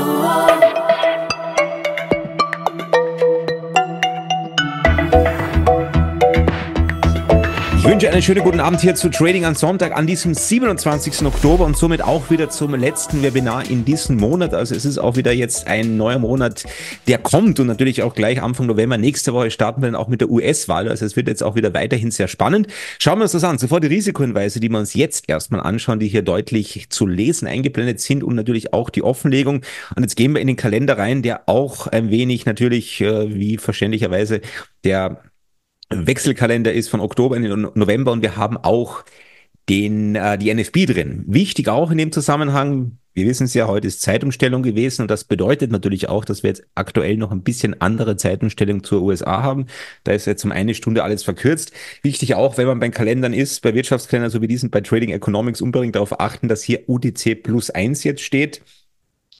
oh. oh, oh. wünsche einen schönen guten Abend hier zu Trading am Sonntag an diesem 27. Oktober und somit auch wieder zum letzten Webinar in diesem Monat. Also es ist auch wieder jetzt ein neuer Monat, der kommt und natürlich auch gleich Anfang November. Nächste Woche starten wir dann auch mit der US-Wahl. Also es wird jetzt auch wieder weiterhin sehr spannend. Schauen wir uns das an. Zuvor die Risikohinweise, die wir uns jetzt erstmal anschauen, die hier deutlich zu lesen eingeblendet sind und natürlich auch die Offenlegung. Und jetzt gehen wir in den Kalender rein, der auch ein wenig natürlich, äh, wie verständlicherweise, der Wechselkalender ist von Oktober in den November und wir haben auch den, äh, die NFB drin. Wichtig auch in dem Zusammenhang, wir wissen es ja, heute ist Zeitumstellung gewesen und das bedeutet natürlich auch, dass wir jetzt aktuell noch ein bisschen andere Zeitumstellung zur USA haben. Da ist jetzt um eine Stunde alles verkürzt. Wichtig auch, wenn man bei Kalendern ist, bei Wirtschaftskalendern so wie diesen, bei Trading Economics unbedingt darauf achten, dass hier UTC plus eins jetzt steht.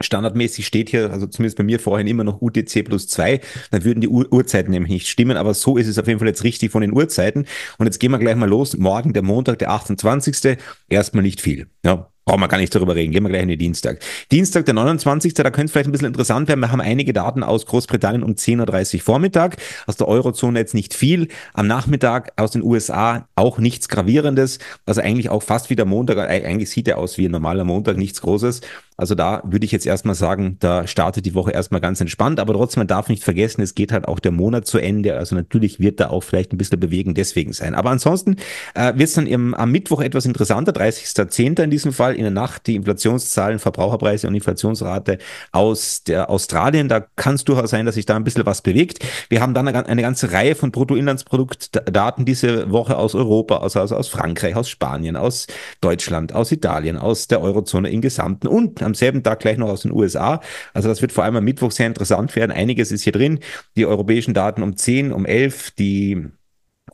Standardmäßig steht hier, also zumindest bei mir vorhin immer noch UTC plus zwei. dann würden die Ur Uhrzeiten nämlich nicht stimmen, aber so ist es auf jeden Fall jetzt richtig von den Uhrzeiten. Und jetzt gehen wir gleich mal los. Morgen, der Montag, der 28. Erstmal nicht viel. Ja, brauchen wir gar nicht darüber reden. Gehen wir gleich in den Dienstag. Dienstag, der 29. Da könnte es vielleicht ein bisschen interessant werden. Wir haben einige Daten aus Großbritannien um 10.30 Uhr Vormittag. Aus der Eurozone jetzt nicht viel. Am Nachmittag aus den USA auch nichts Gravierendes. Also eigentlich auch fast wie der Montag. Eigentlich sieht er aus wie ein normaler Montag, nichts Großes. Also da würde ich jetzt erstmal sagen, da startet die Woche erstmal ganz entspannt, aber trotzdem, man darf nicht vergessen, es geht halt auch der Monat zu Ende. Also natürlich wird da auch vielleicht ein bisschen Bewegen deswegen sein. Aber ansonsten äh, wird es dann im, am Mittwoch etwas interessanter, 30.10. in diesem Fall, in der Nacht die Inflationszahlen, Verbraucherpreise und Inflationsrate aus der Australien. Da kann es durchaus sein, dass sich da ein bisschen was bewegt. Wir haben dann eine, eine ganze Reihe von Bruttoinlandsproduktdaten diese Woche aus Europa, aus, aus, aus Frankreich, aus Spanien, aus Deutschland, aus Italien, aus der Eurozone im Gesamten und am selben Tag gleich noch aus den USA. Also das wird vor allem am Mittwoch sehr interessant werden. Einiges ist hier drin. Die europäischen Daten um 10, um 11, die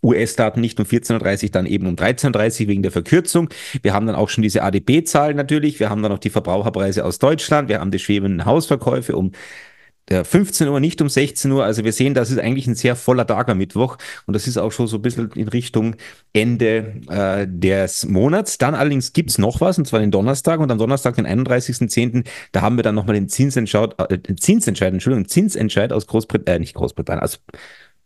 US-Daten nicht um 14.30 dann eben um 13.30 wegen der Verkürzung. Wir haben dann auch schon diese ADP-Zahlen natürlich. Wir haben dann auch die Verbraucherpreise aus Deutschland. Wir haben die schwebenden Hausverkäufe um der 15 Uhr, nicht um 16 Uhr. Also wir sehen, das ist eigentlich ein sehr voller Tag am Mittwoch und das ist auch schon so ein bisschen in Richtung Ende äh, des Monats. Dann allerdings gibt's noch was und zwar den Donnerstag und am Donnerstag, den 31.10., da haben wir dann nochmal den Zinsentscheid, äh, Zinsentscheid, Entschuldigung, Zinsentscheid aus Großbritannien, äh, nicht Großbritannien, also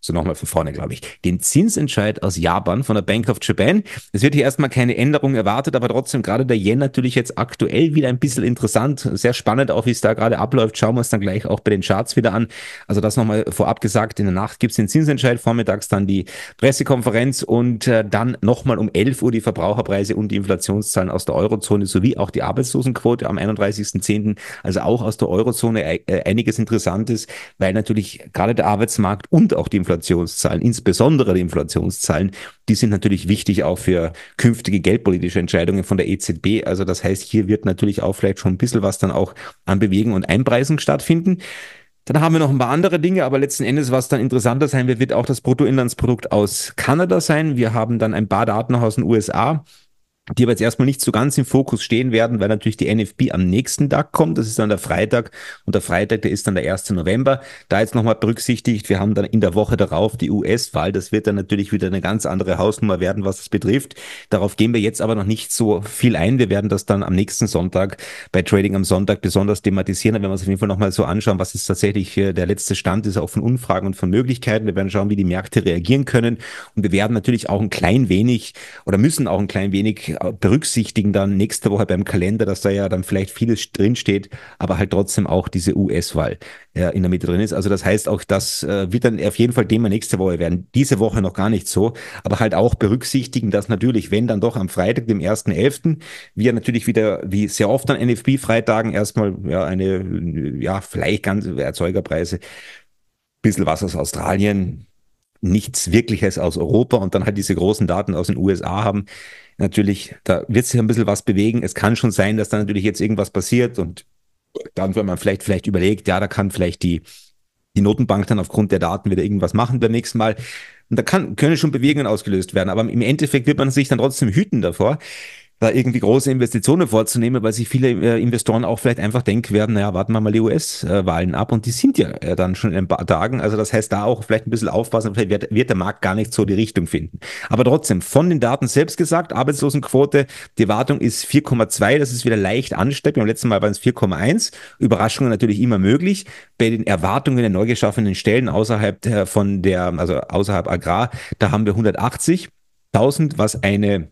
so nochmal von vorne, glaube ich, den Zinsentscheid aus Japan von der Bank of Japan. Es wird hier erstmal keine Änderung erwartet, aber trotzdem gerade der Yen natürlich jetzt aktuell wieder ein bisschen interessant. Sehr spannend auch, wie es da gerade abläuft. Schauen wir uns dann gleich auch bei den Charts wieder an. Also das nochmal vorab gesagt. In der Nacht gibt es den Zinsentscheid, vormittags dann die Pressekonferenz und äh, dann nochmal um 11 Uhr die Verbraucherpreise und die Inflationszahlen aus der Eurozone sowie auch die Arbeitslosenquote am 31.10. Also auch aus der Eurozone e-, äh, einiges Interessantes, weil natürlich gerade der Arbeitsmarkt und auch die Inflationszahlen, insbesondere die Inflationszahlen, die sind natürlich wichtig auch für künftige geldpolitische Entscheidungen von der EZB. Also das heißt, hier wird natürlich auch vielleicht schon ein bisschen was dann auch an Bewegen und Einpreisen stattfinden. Dann haben wir noch ein paar andere Dinge, aber letzten Endes, was dann interessanter sein wird, wird auch das Bruttoinlandsprodukt aus Kanada sein. Wir haben dann ein paar Daten noch aus den USA die aber jetzt erstmal nicht so ganz im Fokus stehen werden, weil natürlich die NFB am nächsten Tag kommt. Das ist dann der Freitag und der Freitag, der ist dann der 1. November. Da jetzt nochmal berücksichtigt, wir haben dann in der Woche darauf die US-Wahl. Das wird dann natürlich wieder eine ganz andere Hausnummer werden, was das betrifft. Darauf gehen wir jetzt aber noch nicht so viel ein. Wir werden das dann am nächsten Sonntag bei Trading am Sonntag besonders thematisieren. Da werden wir uns auf jeden Fall nochmal so anschauen, was ist tatsächlich äh, der letzte Stand ist, auch von Unfragen und von Möglichkeiten. Wir werden schauen, wie die Märkte reagieren können. Und wir werden natürlich auch ein klein wenig oder müssen auch ein klein wenig berücksichtigen dann nächste Woche beim Kalender, dass da ja dann vielleicht vieles drinsteht, aber halt trotzdem auch diese US-Wahl ja, in der Mitte drin ist. Also das heißt auch, das äh, wird dann auf jeden Fall Thema nächste Woche werden. Diese Woche noch gar nicht so, aber halt auch berücksichtigen, dass natürlich, wenn dann doch am Freitag, dem 1.11., wir natürlich wieder, wie sehr oft an NFB-Freitagen erstmal ja eine, ja, vielleicht ganze äh, Erzeugerpreise, bisschen was aus Australien, nichts Wirkliches aus Europa und dann halt diese großen Daten aus den USA haben. Natürlich, da wird sich ein bisschen was bewegen. Es kann schon sein, dass da natürlich jetzt irgendwas passiert und dann, wenn man vielleicht, vielleicht überlegt, ja, da kann vielleicht die, die Notenbank dann aufgrund der Daten wieder irgendwas machen beim nächsten Mal. Und da kann, können schon Bewegungen ausgelöst werden. Aber im Endeffekt wird man sich dann trotzdem hüten davor, da irgendwie große Investitionen vorzunehmen, weil sich viele äh, Investoren auch vielleicht einfach denken werden, naja, warten wir mal die US-Wahlen ab und die sind ja äh, dann schon in ein paar Tagen. Also das heißt, da auch vielleicht ein bisschen aufpassen, vielleicht wird, wird der Markt gar nicht so die Richtung finden. Aber trotzdem, von den Daten selbst gesagt, Arbeitslosenquote, die Wartung ist 4,2, das ist wieder leicht ansteckend. Beim letzten Mal waren es 4,1. Überraschungen natürlich immer möglich. Bei den Erwartungen der neu geschaffenen Stellen außerhalb der, von der, also außerhalb Agrar, da haben wir 180.000, was eine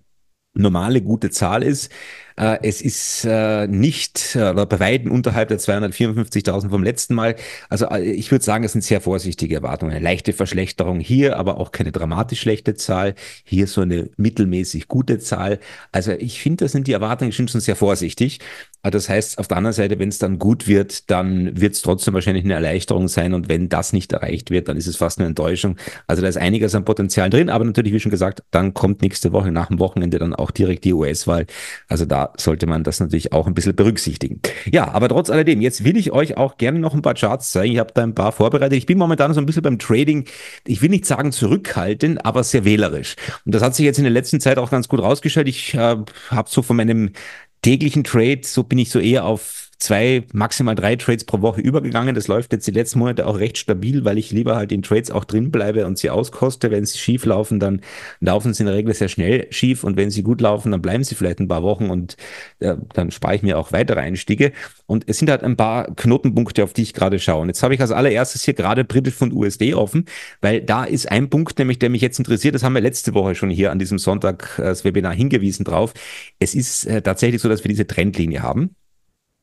normale gute Zahl ist. Äh, es ist äh, nicht äh, bei Weitem unterhalb der 254.000 vom letzten Mal. Also äh, ich würde sagen, es sind sehr vorsichtige Erwartungen. Eine leichte Verschlechterung hier, aber auch keine dramatisch schlechte Zahl. Hier so eine mittelmäßig gute Zahl. Also ich finde, da sind die Erwartungen schon sehr vorsichtig. Äh, das heißt, auf der anderen Seite, wenn es dann gut wird, dann wird es trotzdem wahrscheinlich eine Erleichterung sein. Und wenn das nicht erreicht wird, dann ist es fast eine Enttäuschung. Also da ist einiges an Potenzial drin. Aber natürlich, wie schon gesagt, dann kommt nächste Woche nach dem Wochenende dann auch direkt die US-Wahl. Also da sollte man das natürlich auch ein bisschen berücksichtigen. Ja, aber trotz alledem, jetzt will ich euch auch gerne noch ein paar Charts zeigen. Ich habe da ein paar vorbereitet. Ich bin momentan so ein bisschen beim Trading, ich will nicht sagen zurückhaltend, aber sehr wählerisch. Und das hat sich jetzt in der letzten Zeit auch ganz gut rausgestellt. Ich äh, habe so von meinem täglichen Trade, so bin ich so eher auf zwei, maximal drei Trades pro Woche übergegangen. Das läuft jetzt die letzten Monate auch recht stabil, weil ich lieber halt in Trades auch drin bleibe und sie auskoste. Wenn sie schief laufen, dann laufen sie in der Regel sehr schnell schief und wenn sie gut laufen, dann bleiben sie vielleicht ein paar Wochen und äh, dann spare ich mir auch weitere Einstiege. Und es sind halt ein paar Knotenpunkte, auf die ich gerade schaue. Und jetzt habe ich als allererstes hier gerade britisch von USD offen, weil da ist ein Punkt, nämlich der mich jetzt interessiert. Das haben wir letzte Woche schon hier an diesem Sonntag äh, das Webinar hingewiesen drauf. Es ist äh, tatsächlich so, dass wir diese Trendlinie haben.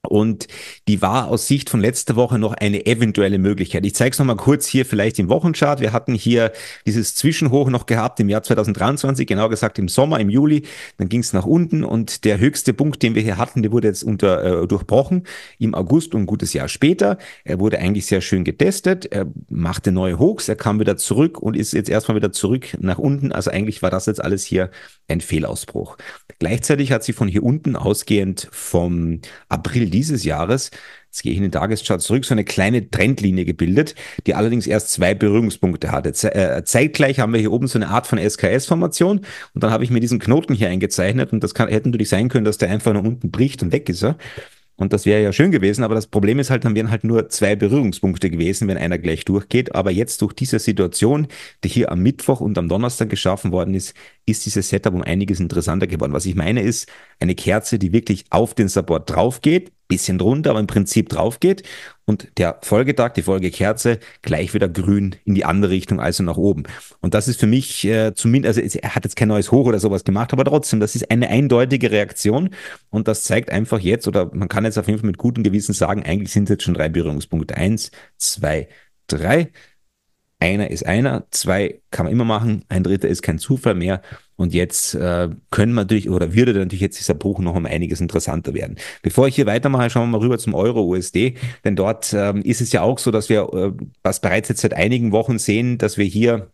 Und die war aus Sicht von letzter Woche noch eine eventuelle Möglichkeit. Ich zeige es nochmal kurz hier vielleicht im Wochenchart. Wir hatten hier dieses Zwischenhoch noch gehabt im Jahr 2023, genau gesagt im Sommer, im Juli. Dann ging es nach unten und der höchste Punkt, den wir hier hatten, der wurde jetzt unter, äh, durchbrochen im August und ein gutes Jahr später. Er wurde eigentlich sehr schön getestet, er machte neue Hochs, er kam wieder zurück und ist jetzt erstmal wieder zurück nach unten. Also eigentlich war das jetzt alles hier ein Fehlausbruch. Gleichzeitig hat sie von hier unten ausgehend vom April dieses Jahres, jetzt gehe ich in den Tageschart zurück, so eine kleine Trendlinie gebildet, die allerdings erst zwei Berührungspunkte hatte. Äh, zeitgleich haben wir hier oben so eine Art von SKS-Formation und dann habe ich mir diesen Knoten hier eingezeichnet und das kann, hätte natürlich sein können, dass der einfach nach unten bricht und weg ist. Ja? Und das wäre ja schön gewesen, aber das Problem ist halt, dann wären halt nur zwei Berührungspunkte gewesen, wenn einer gleich durchgeht. Aber jetzt durch diese Situation, die hier am Mittwoch und am Donnerstag geschaffen worden ist, ist dieses Setup um einiges interessanter geworden. Was ich meine ist, eine Kerze, die wirklich auf den Support drauf geht, bisschen drunter, aber im Prinzip drauf geht und der Folgetag, die Folgekerze gleich wieder grün in die andere Richtung, also nach oben. Und das ist für mich äh, zumindest, also er hat jetzt kein neues Hoch oder sowas gemacht, aber trotzdem, das ist eine eindeutige Reaktion und das zeigt einfach jetzt, oder man kann jetzt auf jeden Fall mit gutem Gewissen sagen, eigentlich sind es jetzt schon drei Berührungspunkte. Eins, zwei, drei. Einer ist einer, zwei kann man immer machen, ein dritter ist kein Zufall mehr. Und jetzt äh, können wir natürlich oder würde natürlich jetzt dieser Bruch noch um einiges interessanter werden. Bevor ich hier weitermache, schauen wir mal rüber zum Euro-USD, denn dort ähm, ist es ja auch so, dass wir, äh, was bereits jetzt seit einigen Wochen sehen, dass wir hier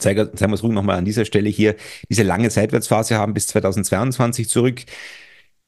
Zeigen, zeigen wir es ruhig nochmal an dieser Stelle hier, diese lange Seitwärtsphase haben bis 2022 zurück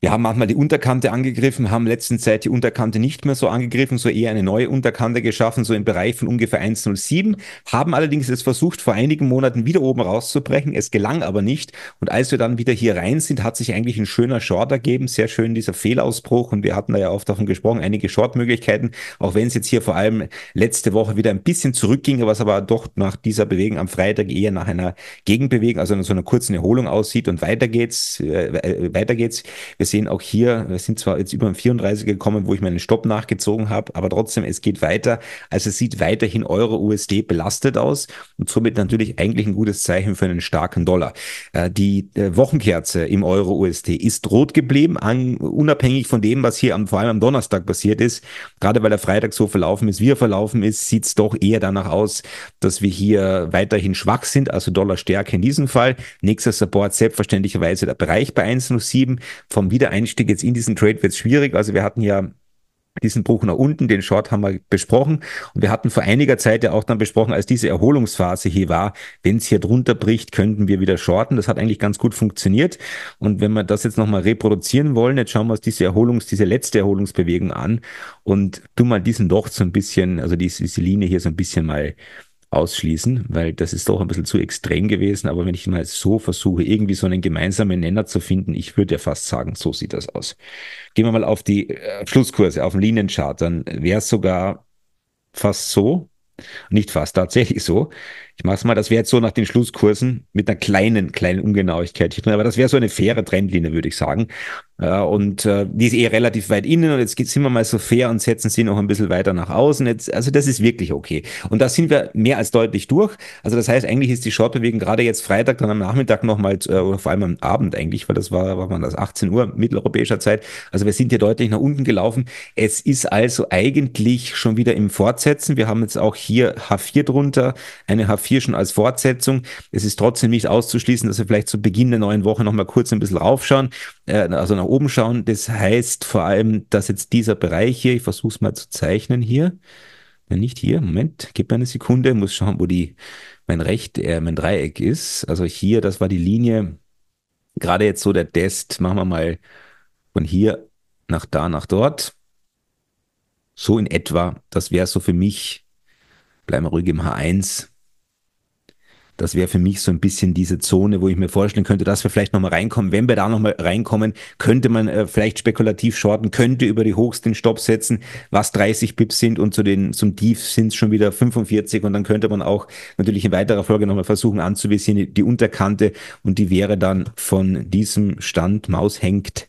wir haben manchmal die Unterkante angegriffen, haben letzten Zeit die Unterkante nicht mehr so angegriffen, so eher eine neue Unterkante geschaffen, so im Bereich von ungefähr 1,07, haben allerdings es versucht, vor einigen Monaten wieder oben rauszubrechen, es gelang aber nicht und als wir dann wieder hier rein sind, hat sich eigentlich ein schöner Short ergeben, sehr schön dieser Fehlausbruch und wir hatten da ja oft davon gesprochen, einige Shortmöglichkeiten, auch wenn es jetzt hier vor allem letzte Woche wieder ein bisschen zurückging, was aber doch nach dieser Bewegung am Freitag eher nach einer Gegenbewegung, also nach so einer kurzen Erholung aussieht und weiter geht's, äh, äh weiter geht's. Wir sehen auch hier, wir sind zwar jetzt über den 34 gekommen, wo ich meinen Stopp nachgezogen habe, aber trotzdem, es geht weiter. Also es sieht weiterhin Euro-USD belastet aus und somit natürlich eigentlich ein gutes Zeichen für einen starken Dollar. Äh, die äh, Wochenkerze im Euro-USD ist rot geblieben, unabhängig von dem, was hier am, vor allem am Donnerstag passiert ist. Gerade weil der Freitag so verlaufen ist, wie er verlaufen ist, sieht es doch eher danach aus, dass wir hier weiterhin schwach sind, also Dollarstärke in diesem Fall. Nächster Support selbstverständlicherweise der Bereich bei 1,07 vom Wieder der Einstieg jetzt in diesen Trade wird schwierig. Also wir hatten ja diesen Bruch nach unten, den Short haben wir besprochen. Und wir hatten vor einiger Zeit ja auch dann besprochen, als diese Erholungsphase hier war, wenn es hier drunter bricht, könnten wir wieder shorten. Das hat eigentlich ganz gut funktioniert. Und wenn wir das jetzt nochmal reproduzieren wollen, jetzt schauen wir uns diese Erholungs-, diese letzte Erholungsbewegung an und tu mal diesen Loch so ein bisschen, also diese, diese Linie hier so ein bisschen mal ausschließen, weil das ist doch ein bisschen zu extrem gewesen. Aber wenn ich mal so versuche, irgendwie so einen gemeinsamen Nenner zu finden, ich würde ja fast sagen, so sieht das aus. Gehen wir mal auf die äh, Schlusskurse, auf den Linienchart, dann wäre es sogar fast so, nicht fast tatsächlich so ich mach's mal, das wäre jetzt so nach den Schlusskursen mit einer kleinen, kleinen Ungenauigkeit hier drin, aber das wäre so eine faire Trendlinie, würde ich sagen. Äh, und äh, die ist eh relativ weit innen und jetzt sind wir mal so fair und setzen sie noch ein bisschen weiter nach außen. Jetzt, also das ist wirklich okay. Und da sind wir mehr als deutlich durch. Also das heißt, eigentlich ist die Shortbewegung gerade jetzt Freitag, dann am Nachmittag nochmal, äh, oder vor allem am Abend eigentlich, weil das war, war man das 18 Uhr mitteleuropäischer Zeit. Also wir sind hier deutlich nach unten gelaufen. Es ist also eigentlich schon wieder im Fortsetzen. Wir haben jetzt auch hier H4 drunter, eine H4 4 schon als Fortsetzung. Es ist trotzdem nicht auszuschließen, dass wir vielleicht zu Beginn der neuen Woche nochmal kurz ein bisschen raufschauen, äh, also nach oben schauen. Das heißt vor allem, dass jetzt dieser Bereich hier, ich versuche es mal zu zeichnen hier, ja, nicht hier, Moment, gib mir eine Sekunde, muss schauen, wo die, mein Recht, äh, mein Dreieck ist. Also hier, das war die Linie, gerade jetzt so der Test, machen wir mal von hier nach da, nach dort. So in etwa, das wäre so für mich, bleiben wir ruhig im H1, das wäre für mich so ein bisschen diese Zone, wo ich mir vorstellen könnte, dass wir vielleicht nochmal reinkommen. Wenn wir da nochmal reinkommen, könnte man äh, vielleicht spekulativ shorten, könnte über die Hochs den Stopp setzen, was 30 Pips sind und zu den, zum Tief sind es schon wieder 45 und dann könnte man auch natürlich in weiterer Folge nochmal versuchen anzuvisieren, die Unterkante und die wäre dann von diesem Stand Maus hängt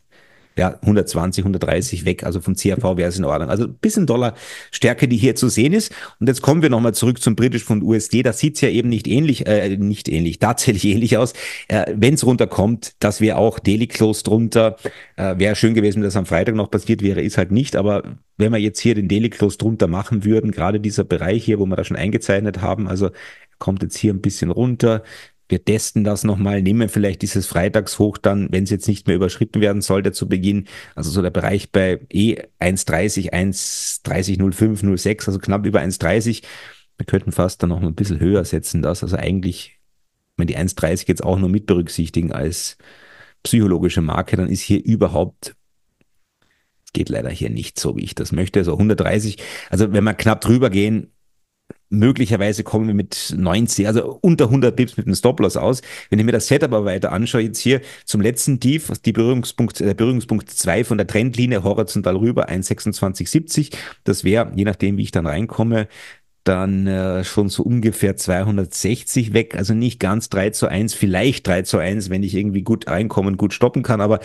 ja, 120, 130 weg. Also vom CRV wäre es in Ordnung. Also ein bisschen Dollarstärke, die hier zu sehen ist. Und jetzt kommen wir nochmal zurück zum British Pfund USD. Das sieht's ja eben nicht ähnlich, äh, nicht ähnlich, tatsächlich ähnlich aus. Äh, Wenn's runterkommt, dass wir auch Daily Close drunter, äh, wäre schön gewesen, wenn das am Freitag noch passiert wäre, ist halt nicht. Aber wenn wir jetzt hier den Daily Close drunter machen würden, gerade dieser Bereich hier, wo wir da schon eingezeichnet haben, also kommt jetzt hier ein bisschen runter, wir testen das nochmal, nehmen vielleicht dieses Freitagshoch dann, wenn es jetzt nicht mehr überschritten werden sollte zu Beginn, also so der Bereich bei E 1,30, 1,30, 05, also knapp über 1,30. Wir könnten fast dann nochmal ein bisschen höher setzen, das, also eigentlich, wenn die 1,30 jetzt auch nur mit berücksichtigen als psychologische Marke, dann ist hier überhaupt geht leider hier nicht so, wie ich das möchte. So also 130. Also wenn wir knapp drüber gehen, möglicherweise kommen wir mit 90, also unter 100 Pips mit einem Stop-Loss aus. Wenn ich mir das Setup aber weiter anschaue, jetzt hier zum letzten Tief, die Berührungspunkt, der äh, Berührungspunkt 2 von der Trendlinie horizontal rüber, 1,2670. Das wäre, je nachdem, wie ich dann reinkomme, dann äh, schon so ungefähr 260 weg, also nicht ganz 3 zu 1, vielleicht 3 zu 1, wenn ich irgendwie gut reinkommen, gut stoppen kann, aber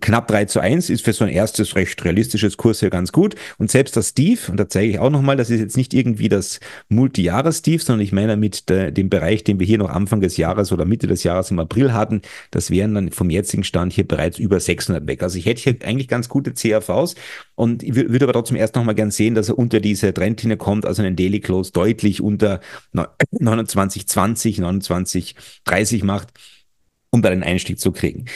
knapp 3 zu 1 ist für so ein erstes recht realistisches Kurs ja ganz gut und selbst das Steve, und da zeige ich auch nochmal, das ist jetzt nicht irgendwie das Multijahres-Steve, sondern ich meine mit der, äh, dem Bereich, den wir hier noch Anfang des Jahres oder Mitte des Jahres im April hatten, das wären dann vom jetzigen Stand hier bereits über 600 weg. Also ich hätte hier eigentlich ganz gute CRVs und ich würde aber trotzdem erst nochmal gern sehen, dass er unter diese Trendlinie kommt, also einen Daily Close Kurs deutlich unter 29,20, 29,30 macht, um da den Einstieg zu kriegen.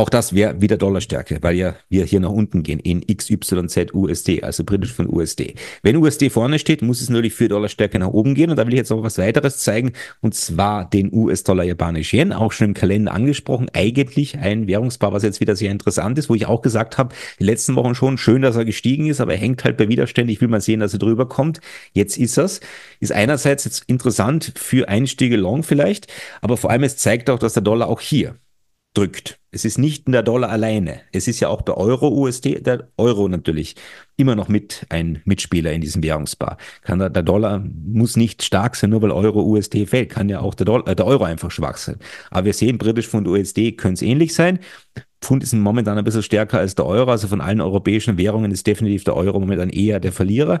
Auch das wäre wieder Dollarstärke, weil ja wir hier nach unten gehen in XYZ USD, also britisch von USD. Wenn USD vorne steht, muss es natürlich für Dollarstärke nach oben gehen. Und da will ich jetzt noch was weiteres zeigen, und zwar den US-Dollar japanisch Yen, auch schon im Kalender angesprochen. Eigentlich ein Währungspaar, was jetzt wieder sehr interessant ist, wo ich auch gesagt habe, die letzten Wochen schon schön, dass er gestiegen ist, aber er hängt halt bei Widerständen. Ich will mal sehen, dass er drüber kommt. Jetzt ist das. Ist einerseits jetzt interessant für Einstiege long vielleicht, aber vor allem es zeigt auch, dass der Dollar auch hier drückt. Es ist nicht in der Dollar alleine. Es ist ja auch bei Euro, USD, der Euro natürlich immer noch mit ein Mitspieler in diesem Währungsbar. Kann der, der Dollar muss nicht stark sein, nur weil Euro USD fällt, kann ja auch der, Dollar, äh, der Euro einfach schwach sein. Aber wir sehen, britisch Pfund USD können es ähnlich sein. Pfund ist momentan ein bisschen stärker als der Euro. Also von allen europäischen Währungen ist definitiv der Euro momentan eher der Verlierer.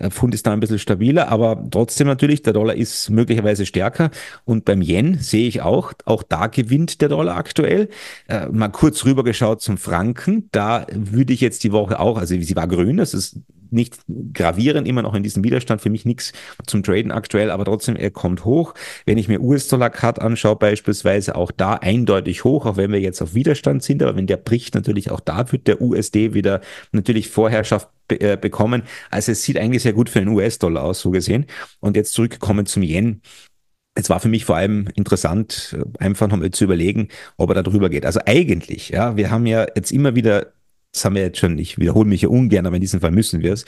Der äh, Pfund ist da ein bisschen stabiler, aber trotzdem natürlich, der Dollar ist möglicherweise stärker. Und beim Yen sehe ich auch, auch da gewinnt der Dollar aktuell. Äh, mal kurz rübergeschaut zum Franken. Da würde ich jetzt die Woche auch, also sie war grün, das ist nicht gravierend, immer noch in diesem Widerstand. Für mich nichts zum Traden aktuell, aber trotzdem, er kommt hoch. Wenn ich mir US-Dollar-Cut anschaue, beispielsweise, auch da eindeutig hoch, auch wenn wir jetzt auf Widerstand sind, aber wenn der bricht, natürlich auch da wird der USD wieder natürlich Vorherrschaft be äh, bekommen. Also es sieht eigentlich sehr gut für den US-Dollar aus, so gesehen. Und jetzt zurückgekommen zum Yen. Es war für mich vor allem interessant, äh, einfach nochmal zu überlegen, ob er da drüber geht. Also eigentlich, ja, wir haben ja jetzt immer wieder das haben wir jetzt schon, ich wiederhole mich ja ungern, aber in diesem Fall müssen wir es.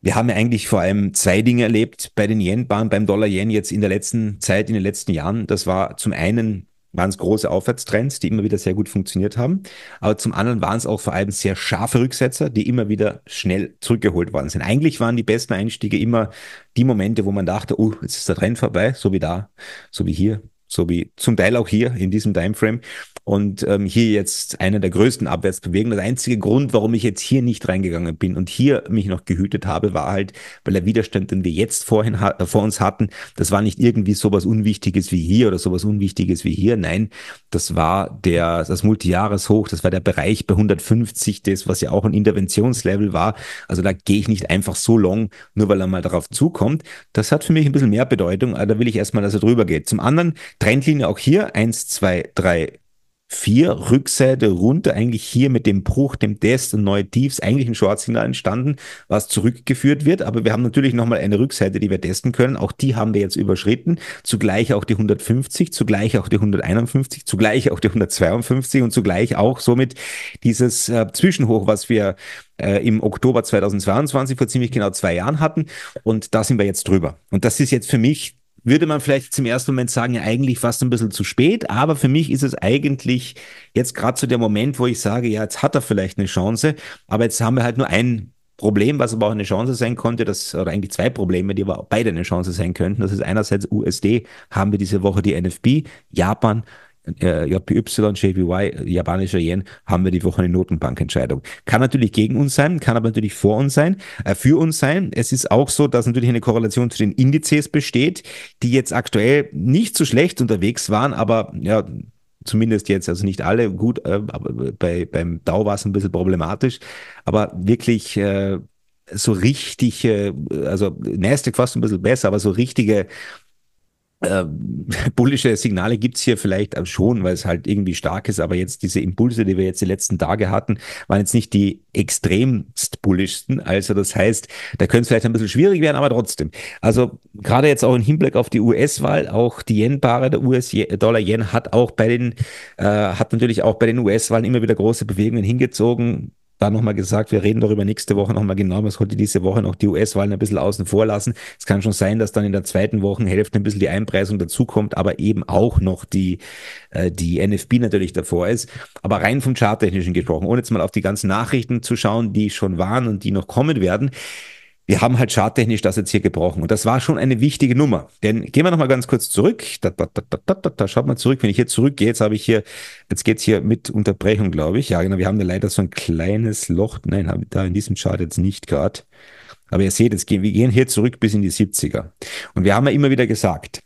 Wir haben ja eigentlich vor allem zwei Dinge erlebt bei den Yen-Bahnen, beim Dollar-Yen jetzt in der letzten Zeit, in den letzten Jahren. Das war zum einen waren es große Aufwärtstrends, die immer wieder sehr gut funktioniert haben. Aber zum anderen waren es auch vor allem sehr scharfe Rücksetzer, die immer wieder schnell zurückgeholt worden sind. Eigentlich waren die besten Einstiege immer die Momente, wo man dachte, oh, jetzt ist der Trend vorbei, so wie da, so wie hier so wie zum Teil auch hier in diesem Timeframe. Und ähm, hier jetzt eine der größten Abwärtsbewegungen. Der einzige Grund, warum ich jetzt hier nicht reingegangen bin und hier mich noch gehütet habe, war halt, weil der Widerstand, den wir jetzt vorhin äh, vor uns hatten, das war nicht irgendwie sowas Unwichtiges wie hier oder sowas Unwichtiges wie hier. Nein, das war der, das Multijahreshoch, das war der Bereich bei 150, das, was ja auch ein Interventionslevel war. Also da gehe ich nicht einfach so long, nur weil er mal darauf zukommt. Das hat für mich ein bisschen mehr Bedeutung, aber da will ich erstmal, dass er drüber geht. Zum anderen, Trendlinie auch hier, eins zwei drei vier Rückseite runter, eigentlich hier mit dem Bruch, dem Test und neue Tiefs, eigentlich ein Shortsignal entstanden, was zurückgeführt wird. Aber wir haben natürlich nochmal eine Rückseite, die wir testen können. Auch die haben wir jetzt überschritten. Zugleich auch die 150, zugleich auch die 151, zugleich auch die 152 und zugleich auch somit dieses äh, Zwischenhoch, was wir äh, im Oktober 2022 vor ziemlich genau zwei Jahren hatten. Und da sind wir jetzt drüber. Und das ist jetzt für mich würde man vielleicht zum ersten Moment sagen, ja, eigentlich fast ein bisschen zu spät, aber für mich ist es eigentlich jetzt gerade so der Moment, wo ich sage, ja, jetzt hat er vielleicht eine Chance, aber jetzt haben wir halt nur ein Problem, was aber auch eine Chance sein konnte, das, oder eigentlich zwei Probleme, die aber beide eine Chance sein könnten. Das ist einerseits USD, haben wir diese Woche die NFB, Japan, äh, JPY, JPY, japanischer Yen, haben wir die Woche eine Notenbankentscheidung. Kann natürlich gegen uns sein, kann aber natürlich vor uns sein, äh, für uns sein. Es ist auch so, dass natürlich eine Korrelation zu den Indizes besteht, die jetzt aktuell nicht so schlecht unterwegs waren, aber ja, zumindest jetzt, also nicht alle gut, äh, aber bei, beim DAO war es ein bisschen problematisch, aber wirklich, äh, so richtig, also Nasdaq fast ein bisschen besser, aber so richtige ähm, bullische Signale gibt's hier vielleicht schon, weil es halt irgendwie stark ist, aber jetzt diese Impulse, die wir jetzt die letzten Tage hatten, waren jetzt nicht die extremst bullischsten. Also das heißt, da könnte es vielleicht ein bisschen schwierig werden, aber trotzdem. Also gerade jetzt auch im Hinblick auf die US-Wahl, auch die Yen-Paare, der US-Dollar-Yen hat auch bei den, äh, hat natürlich auch bei den US-Wahlen immer wieder große Bewegungen hingezogen da nochmal gesagt, wir reden darüber nächste Woche nochmal genau. Man sollte diese Woche noch die US-Wahlen ein bisschen außen vor lassen. Es kann schon sein, dass dann in der zweiten Wochenhälfte ein bisschen die Einpreisung dazukommt, aber eben auch noch die, äh, die NFB natürlich davor ist. Aber rein vom Charttechnischen gesprochen, ohne jetzt mal auf die ganzen Nachrichten zu schauen, die schon waren und die noch kommen werden, wir haben halt charttechnisch das jetzt hier gebrochen. Und das war schon eine wichtige Nummer. Denn gehen wir nochmal ganz kurz zurück. Da, da, da, da, da, da, schaut mal zurück. Wenn ich hier zurückgehe, jetzt habe ich hier, jetzt geht's hier mit Unterbrechung, glaube ich. Ja, genau, wir haben da leider so ein kleines Loch. Nein, haben da in diesem Chart jetzt nicht gerade. Aber ihr seht, jetzt gehen, wir gehen hier zurück bis in die 70er. Und wir haben ja immer wieder gesagt,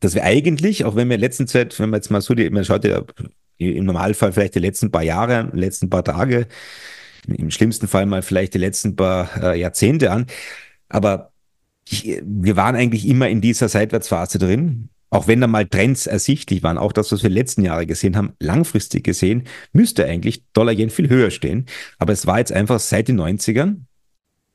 dass wir eigentlich, auch wenn wir in letzter Zeit, wenn man jetzt mal so, die, man schaut ja im Normalfall vielleicht die letzten paar Jahre, letzten paar Tage, im schlimmsten Fall mal vielleicht die letzten paar äh, Jahrzehnte an. Aber ich, wir waren eigentlich immer in dieser Seitwärtsphase drin. Auch wenn da mal Trends ersichtlich waren, auch das, was wir letzten Jahre gesehen haben, langfristig gesehen, müsste eigentlich Dollar-Yen viel höher stehen. Aber es war jetzt einfach seit den 90ern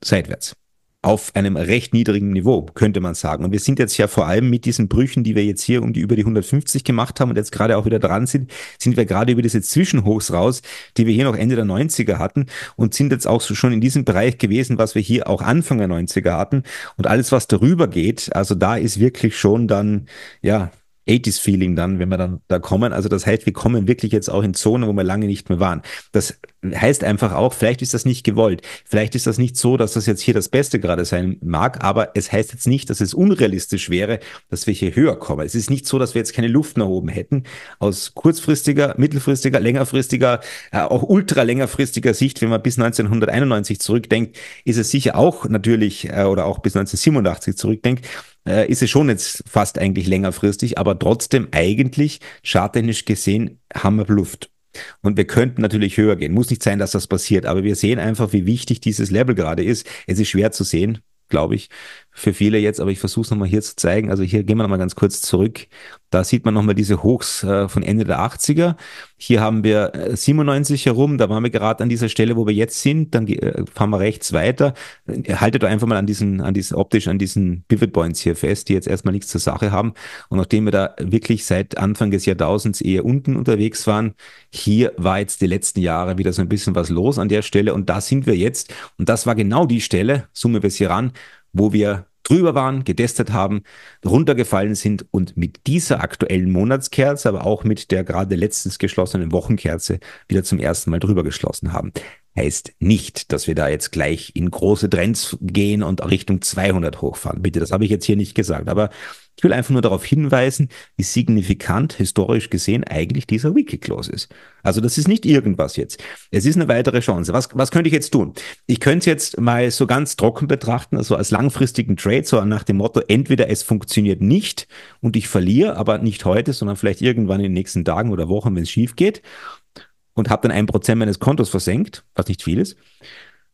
seitwärts auf einem recht niedrigen Niveau, könnte man sagen. Und wir sind jetzt ja vor allem mit diesen Brüchen, die wir jetzt hier um die über die 150 gemacht haben und jetzt gerade auch wieder dran sind, sind wir gerade über diese Zwischenhochs raus, die wir hier noch Ende der 90er hatten und sind jetzt auch so schon in diesem Bereich gewesen, was wir hier auch Anfang der 90er hatten. Und alles, was darüber geht, also da ist wirklich schon dann, ja, 80s-Feeling dann, wenn wir dann da kommen. Also das heißt, wir kommen wirklich jetzt auch in Zonen, wo wir lange nicht mehr waren. Das heißt einfach auch, vielleicht ist das nicht gewollt. Vielleicht ist das nicht so, dass das jetzt hier das Beste gerade sein mag, aber es heißt jetzt nicht, dass es unrealistisch wäre, dass wir hier höher kommen. Es ist nicht so, dass wir jetzt keine Luft nach oben hätten. Aus kurzfristiger, mittelfristiger, längerfristiger, äh, auch ultra längerfristiger Sicht, wenn man bis 1991 zurückdenkt, ist es sicher auch natürlich, äh, oder auch bis 1987 zurückdenkt, äh, ist es schon jetzt fast eigentlich längerfristig, aber trotzdem eigentlich charttechnisch gesehen haben wir Hammerbluft. Und wir könnten natürlich höher gehen. Muss nicht sein, dass das passiert, aber wir sehen einfach, wie wichtig dieses Level gerade ist. Es ist schwer zu sehen, glaube ich, für viele jetzt, aber ich versuche es nochmal hier zu zeigen. Also hier gehen wir nochmal ganz kurz zurück. Da sieht man nochmal diese Hochs äh, von Ende der 80er. Hier haben wir 97 äh, herum, da waren wir gerade an dieser Stelle, wo wir jetzt sind. Dann äh, fahren wir rechts weiter. Haltet doch einfach mal an diesen, an diesen optisch, an diesen Pivot Points hier fest, die jetzt erstmal nichts zur Sache haben. Und nachdem wir da wirklich seit Anfang des Jahrtausends eher unten unterwegs waren, hier war jetzt die letzten Jahre wieder so ein bisschen was los an der Stelle. Und da sind wir jetzt. Und das war genau die Stelle, summe wir es hier ran, wo wir drüber waren, getestet haben, runtergefallen sind und mit dieser aktuellen Monatskerze, aber auch mit der gerade letztens geschlossenen Wochenkerze wieder zum ersten Mal drüber geschlossen haben. Heißt nicht, dass wir da jetzt gleich in große Trends gehen und Richtung 200 hochfahren. Bitte, das habe ich jetzt hier nicht gesagt. Aber ich will einfach nur darauf hinweisen, wie signifikant historisch gesehen eigentlich dieser Wiki-Clause ist. Also das ist nicht irgendwas jetzt. Es ist eine weitere Chance. Was, was könnte ich jetzt tun? Ich könnte es jetzt mal so ganz trocken betrachten, also als langfristigen Trade, so nach dem Motto, entweder es funktioniert nicht und ich verliere, aber nicht heute, sondern vielleicht irgendwann in den nächsten Tagen oder Wochen, wenn es schief geht und habe dann ein Prozent meines Kontos versenkt, was nicht viel ist,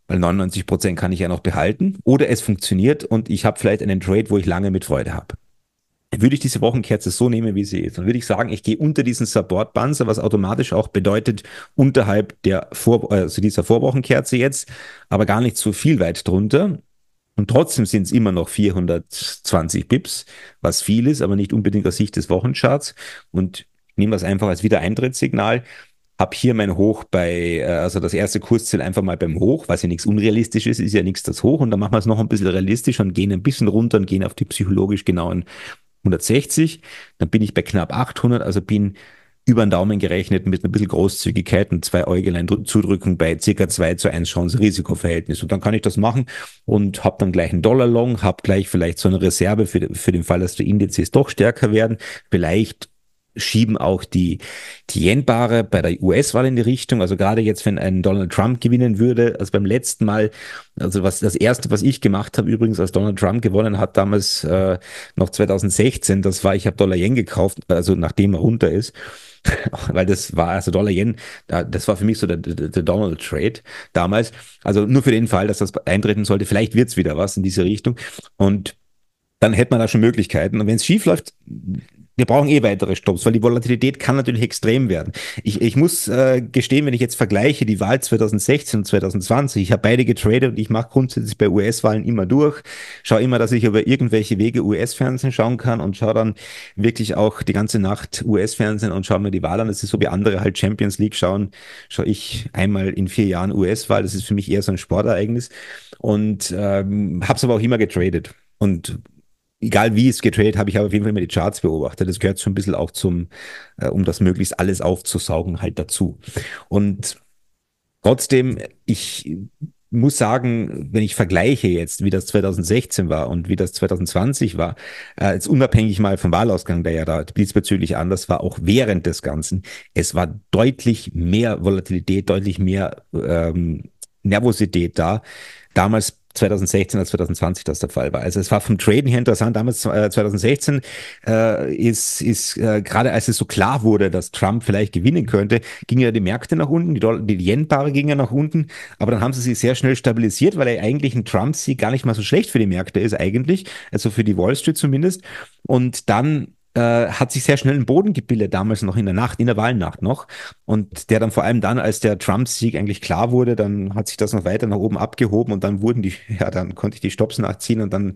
weil 99 Prozent kann ich ja noch behalten. Oder es funktioniert und ich habe vielleicht einen Trade, wo ich lange mit Freude habe würde ich diese Wochenkerze so nehmen, wie sie ist, dann würde ich sagen, ich gehe unter diesen Support Panzer, was automatisch auch bedeutet, unterhalb der Vor also dieser Vorwochenkerze jetzt, aber gar nicht so viel weit drunter. Und trotzdem sind es immer noch 420 Pips, was viel ist, aber nicht unbedingt aus Sicht des Wochencharts. Und nehme das einfach als Wiedereintrittssignal. Hab hier mein Hoch bei, äh, also das erste Kursziel einfach mal beim Hoch, was ja nichts Unrealistisches ist, ist ja nichts das Hoch und dann machen wir es noch ein bisschen realistischer und gehen ein bisschen runter und gehen auf die psychologisch genauen 160, dann bin ich bei knapp 800, also bin über den Daumen gerechnet mit ein bisschen Großzügigkeit und zwei Äugelein zudrücken bei circa 2 zu 1 Chance Risikoverhältnis. Und dann kann ich das machen und habe dann gleich einen Dollar Long, habe gleich vielleicht so eine Reserve für, für den Fall, dass die Indizes doch stärker werden. Vielleicht schieben auch die, die Yen-Bare bei der US-Wahl in die Richtung. Also gerade jetzt, wenn ein Donald Trump gewinnen würde, also beim letzten Mal, also was das erste, was ich gemacht habe übrigens, als Donald Trump gewonnen hat, damals äh, noch 2016, das war, ich habe Dollar Yen gekauft, also nachdem er runter ist. Weil das war, also Dollar Yen, das war für mich so der, der Donald Trade damals. Also nur für den Fall, dass das eintreten sollte. Vielleicht wird es wieder was in diese Richtung. Und dann hätte man da schon Möglichkeiten. Und wenn es schief läuft, wir brauchen eh weitere Stops, weil die Volatilität kann natürlich extrem werden. Ich, ich muss äh, gestehen, wenn ich jetzt vergleiche die Wahl 2016 und 2020, ich habe beide getradet und ich mache grundsätzlich bei US-Wahlen immer durch, schaue immer, dass ich über irgendwelche Wege US-Fernsehen schauen kann und schaue dann wirklich auch die ganze Nacht US-Fernsehen und schaue mir die Wahl an. Das ist so wie andere halt Champions League schauen, schaue ich einmal in vier Jahren US-Wahl. Das ist für mich eher so ein Sportereignis und ähm, habe es aber auch immer getradet. Und egal wie es getradet habe, ich habe auf jeden Fall immer die Charts beobachtet. Das gehört so ein bisschen auch zum, äh, um das möglichst alles aufzusaugen, halt dazu. Und trotzdem, ich muss sagen, wenn ich vergleiche jetzt, wie das 2016 war und wie das 2020 war, äh, jetzt unabhängig mal vom Wahlausgang, der ja da diesbezüglich anders war, auch während des Ganzen, es war deutlich mehr Volatilität, deutlich mehr ähm, Nervosität da. Damals 2016 als 2020 das der Fall war. Also es war vom Traden her interessant. Damals äh, 2016 äh, ist, ist äh, gerade als es so klar wurde, dass Trump vielleicht gewinnen könnte, gingen ja die Märkte nach unten, die, die Yen-Paare gingen ja nach unten, aber dann haben sie sich sehr schnell stabilisiert, weil er eigentlich ein Trump-Sieg gar nicht mal so schlecht für die Märkte ist eigentlich, also für die Wall Street zumindest. Und dann äh, hat sich sehr schnell einen Boden gebildet, damals noch in der Nacht, in der Wahlnacht noch. Und der dann vor allem dann, als der Trump-Sieg eigentlich klar wurde, dann hat sich das noch weiter nach oben abgehoben und dann wurden die, ja, dann konnte ich die Stops nachziehen und dann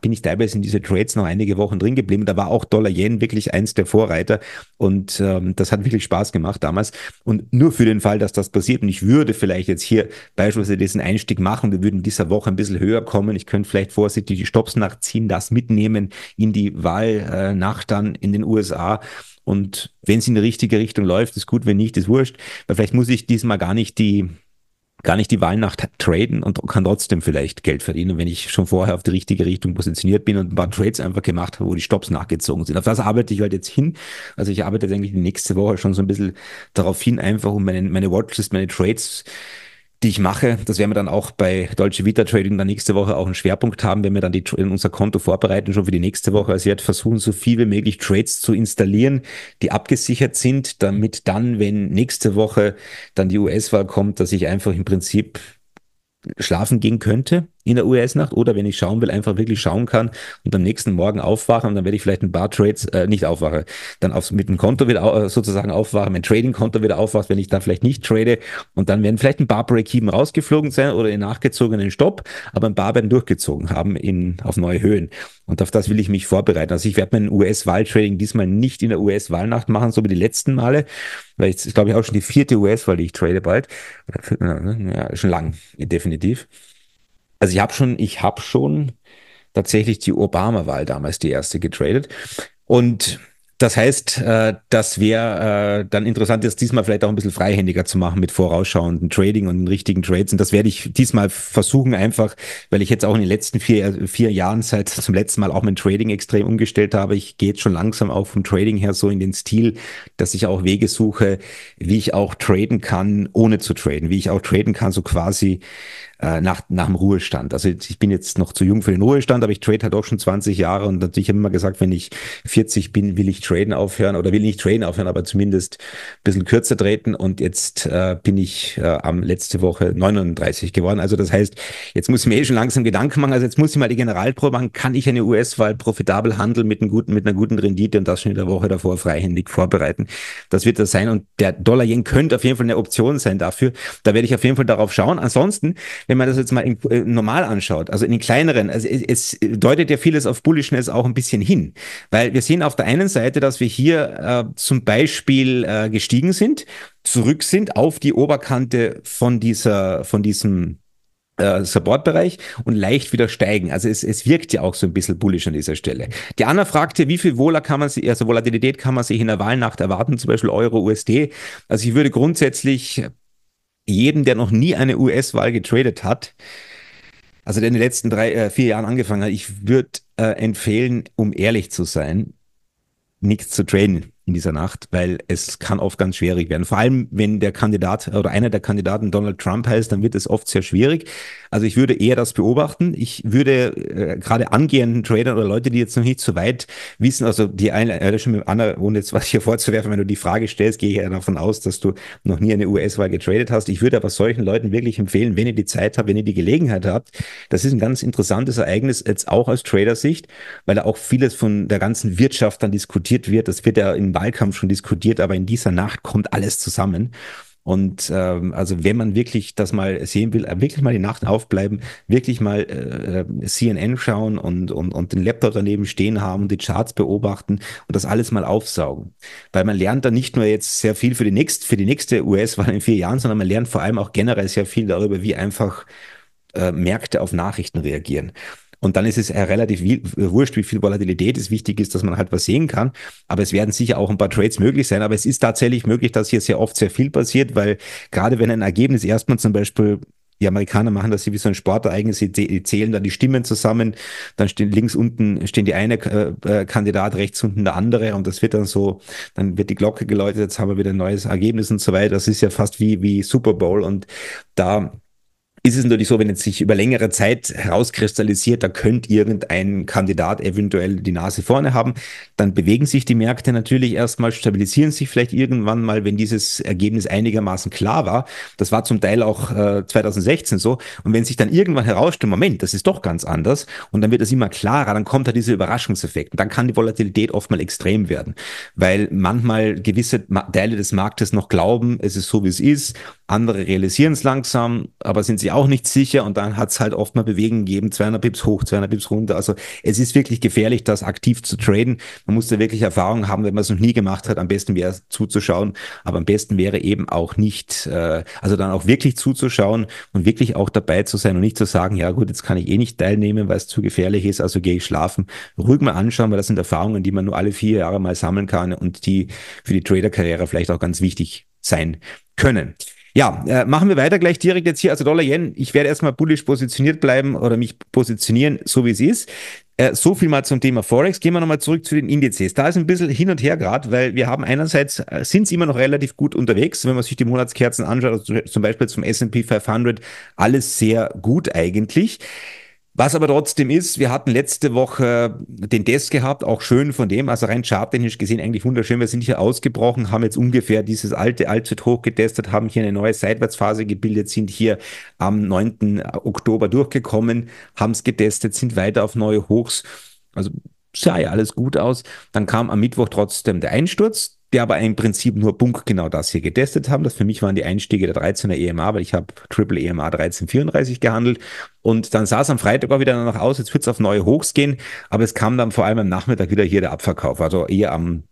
bin ich teilweise in diese Trades noch einige Wochen drin geblieben. Da war auch Dollar-Yen wirklich eins der Vorreiter und ähm, das hat wirklich Spaß gemacht damals. Und nur für den Fall, dass das passiert und ich würde vielleicht jetzt hier beispielsweise diesen Einstieg machen, wir würden dieser Woche ein bisschen höher kommen. Ich könnte vielleicht vorsichtig die Stops nachziehen, das mitnehmen in die Wahlnacht äh, dann in den USA. Und wenn es in die richtige Richtung läuft, ist gut, wenn nicht, ist wurscht. Weil vielleicht muss ich diesmal gar nicht die gar nicht die Weihnacht traden und kann trotzdem vielleicht Geld verdienen, wenn ich schon vorher auf die richtige Richtung positioniert bin und ein paar Trades einfach gemacht habe, wo die Stops nachgezogen sind. Auf das arbeite ich halt jetzt hin. Also ich arbeite jetzt eigentlich die nächste Woche schon so ein bisschen darauf hin, einfach um meine, meine Watchlist, meine Trades die ich mache. Das werden wir dann auch bei Deutsche Vita Trading dann nächste Woche auch einen Schwerpunkt haben, wenn wir dann die, unser Konto vorbereiten, schon für die nächste Woche. Also ich werde versuchen, so viel wie möglich Trades zu installieren, die abgesichert sind, damit dann, wenn nächste Woche dann die US-Wahl kommt, dass ich einfach im Prinzip schlafen gehen könnte in der US-Nacht oder wenn ich schauen will, einfach wirklich schauen kann und am nächsten Morgen aufwachen und dann werde ich vielleicht ein paar Trades äh, nicht aufwache, dann aufs, mit dem Konto wieder äh, sozusagen aufwachen, mein Trading-Konto wieder aufwacht, wenn ich da vielleicht nicht trade und dann werden vielleicht ein paar Break-Even rausgeflogen sein oder den nachgezogenen Stopp, aber ein paar werden durchgezogen haben in, auf neue Höhen. Und auf das will ich mich vorbereiten. Also ich werde mein us wahl trading diesmal nicht in der US-Wahlnacht machen, so wie die letzten Male, weil jetzt ist, glaube ich, auch schon die vierte US-Wahl, die ich trade bald. Äh, ja, schon lang, definitiv. Also ich habe schon, ich habe schon tatsächlich die Obama-Wahl damals die erste getradet. Und das heißt, äh, das wäre äh, dann interessant, das diesmal vielleicht auch ein bisschen freihändiger zu machen mit vorausschauenden Trading und den richtigen Trades. Und das werde ich diesmal versuchen, einfach, weil ich jetzt auch in den letzten vier, vier Jahren seit zum letzten Mal auch mein Trading extrem umgestellt habe. Ich gehe jetzt schon langsam auch vom Trading her so in den Stil, dass ich auch Wege suche, wie ich auch traden kann, ohne zu traden, wie ich auch traden kann, so quasi äh, nach, nach dem Ruhestand. Also ich bin jetzt noch zu jung für den Ruhestand, aber ich trade halt auch schon 20 Jahre und natürlich habe immer gesagt, wenn ich 40 bin, will ich traden aufhören oder will nicht traden aufhören, aber zumindest ein bisschen kürzer treten und jetzt äh, bin ich äh, am letzte Woche 39 geworden. Also das heißt, jetzt muss ich mir eh schon langsam Gedanken machen. Also jetzt muss ich mal die Generalprobe machen, kann ich eine US-Wahl profitabel handeln mit, einem guten, mit einer guten Rendite und das schon in der Woche davor freihändig vorbereiten. Das wird das sein und der Dollar-Yen könnte auf jeden Fall eine Option sein dafür. Da werde ich auf jeden Fall darauf schauen. Ansonsten wenn man das jetzt mal in, äh, normal anschaut, also in den kleineren, also es, es, deutet ja vieles auf Bullishness auch ein bisschen hin, weil wir sehen auf der einen Seite, dass wir hier äh, zum Beispiel äh, gestiegen sind, zurück sind auf die Oberkante von dieser, von diesem äh, Supportbereich und leicht wieder steigen. Also es, es wirkt ja auch so ein bisschen bullish an dieser Stelle. Die Anna fragte, wie viel Wohler kann man sich, also Volatilität kann man sich in der Wahlnacht erwarten, zum Beispiel Euro, USD. Also ich würde grundsätzlich jedem, der noch nie eine US-Wahl getradet hat, also der in den letzten drei, äh, vier Jahren angefangen hat, ich würde äh, empfehlen, um ehrlich zu sein, nichts zu traden in dieser Nacht, weil es kann oft ganz schwierig werden. Vor allem, wenn der Kandidat oder einer der Kandidaten Donald Trump heißt, dann wird es oft sehr schwierig. Also ich würde eher das beobachten. Ich würde äh, gerade angehenden Trader oder Leute, die jetzt noch nicht so weit wissen, also die eine, äh, schon mit Anna, ohne jetzt was hier vorzuwerfen, wenn du die Frage stellst, gehe ich ja davon aus, dass du noch nie eine US-Wahl getradet hast. Ich würde aber solchen Leuten wirklich empfehlen, wenn ihr die Zeit habt, wenn ihr die Gelegenheit habt, das ist ein ganz interessantes Ereignis, jetzt auch aus Trader-Sicht, weil da auch vieles von der ganzen Wirtschaft dann diskutiert wird. Das wird ja in Wahlkampf schon diskutiert, aber in dieser Nacht kommt alles zusammen. Und ähm, also wenn man wirklich das mal sehen will, äh, wirklich mal die Nacht aufbleiben, wirklich mal äh, äh CNN schauen und, und, und den Laptop daneben stehen haben und die Charts beobachten und das alles mal aufsaugen. Weil man lernt dann nicht nur jetzt sehr viel für die, nächst, für die nächste US-Wahl in vier Jahren, sondern man lernt vor allem auch generell sehr viel darüber, wie einfach äh, Märkte auf Nachrichten reagieren. Und dann ist es relativ äh, wurscht, wie viel Volatilität es wichtig ist, dass man halt was sehen kann. Aber es werden sicher auch ein paar Trades möglich sein. Aber es ist tatsächlich möglich, dass hier sehr oft sehr viel passiert, weil gerade wenn ein Ergebnis erstmal zum Beispiel die Amerikaner machen das wie so ein Sportereignis, sie zählen dann die Stimmen zusammen, dann stehen links unten stehen die eine äh, äh, Kandidat, rechts unten der andere und das wird dann so, dann wird die Glocke geläutet, jetzt haben wir wieder ein neues Ergebnis und so weiter. Das ist ja fast wie, wie Super Bowl und da ist es natürlich so, wenn es sich über längere Zeit herauskristallisiert, da könnte irgendein Kandidat eventuell die Nase vorne haben, dann bewegen sich die Märkte natürlich erstmal, stabilisieren sich vielleicht irgendwann mal, wenn dieses Ergebnis einigermaßen klar war. Das war zum Teil auch äh, 2016 so. Und wenn sich dann irgendwann herausstellt, Moment, das ist doch ganz anders, und dann wird das immer klarer, dann kommt da dieser Überraschungseffekt. Und dann kann die Volatilität oft mal extrem werden, weil manchmal gewisse Teile des Marktes noch glauben, es ist so, wie es ist. Andere realisieren es langsam, aber sind sich auch nicht sicher und dann hat es halt oft mal Bewegungen gegeben, 200 Pips hoch, 200 Pips runter. Also es ist wirklich gefährlich, das aktiv zu traden. Man muss da wirklich Erfahrung haben, wenn man es noch nie gemacht hat. Am besten wäre zuzuschauen, aber am besten wäre eben auch nicht, äh, also dann auch wirklich zuzuschauen und wirklich auch dabei zu sein und nicht zu sagen, ja gut, jetzt kann ich eh nicht teilnehmen, weil es zu gefährlich ist, also gehe ich schlafen. Ruhig mal anschauen, weil das sind Erfahrungen, die man nur alle vier Jahre mal sammeln kann und die für die Trader-Karriere vielleicht auch ganz wichtig sein können. Ja, äh, machen wir weiter gleich direkt jetzt hier. Also Dollar Yen, ich werde erstmal bullisch positioniert bleiben oder mich positionieren, so wie es ist. Äh, so viel mal zum Thema Forex. Gehen wir nochmal zurück zu den Indizes. Da ist ein bisschen hin und her gerade, weil wir haben einerseits, äh, sind es immer noch relativ gut unterwegs. Wenn man sich die Monatskerzen anschaut, also zum Beispiel zum S&P 500, alles sehr gut eigentlich. Was aber trotzdem ist, wir hatten letzte Woche den Test gehabt, auch schön von dem, also rein charttechnisch gesehen eigentlich wunderschön. Wir sind hier ausgebrochen, haben jetzt ungefähr dieses alte Allzeit hoch getestet, haben hier eine neue Seitwärtsphase gebildet, sind hier am 9. Oktober durchgekommen, haben es getestet, sind weiter auf neue Hochs. Also sah ja alles gut aus. Dann kam am Mittwoch trotzdem der Einsturz der aber im Prinzip nur punktgenau das hier getestet haben. Das für mich waren die Einstiege der 13er EMA, weil ich habe Triple EMA 1334 gehandelt. Und dann sah es am Freitag auch wieder danach aus, jetzt wird es auf neue Hochs gehen. Aber es kam dann vor allem am Nachmittag wieder hier der Abverkauf, also eher am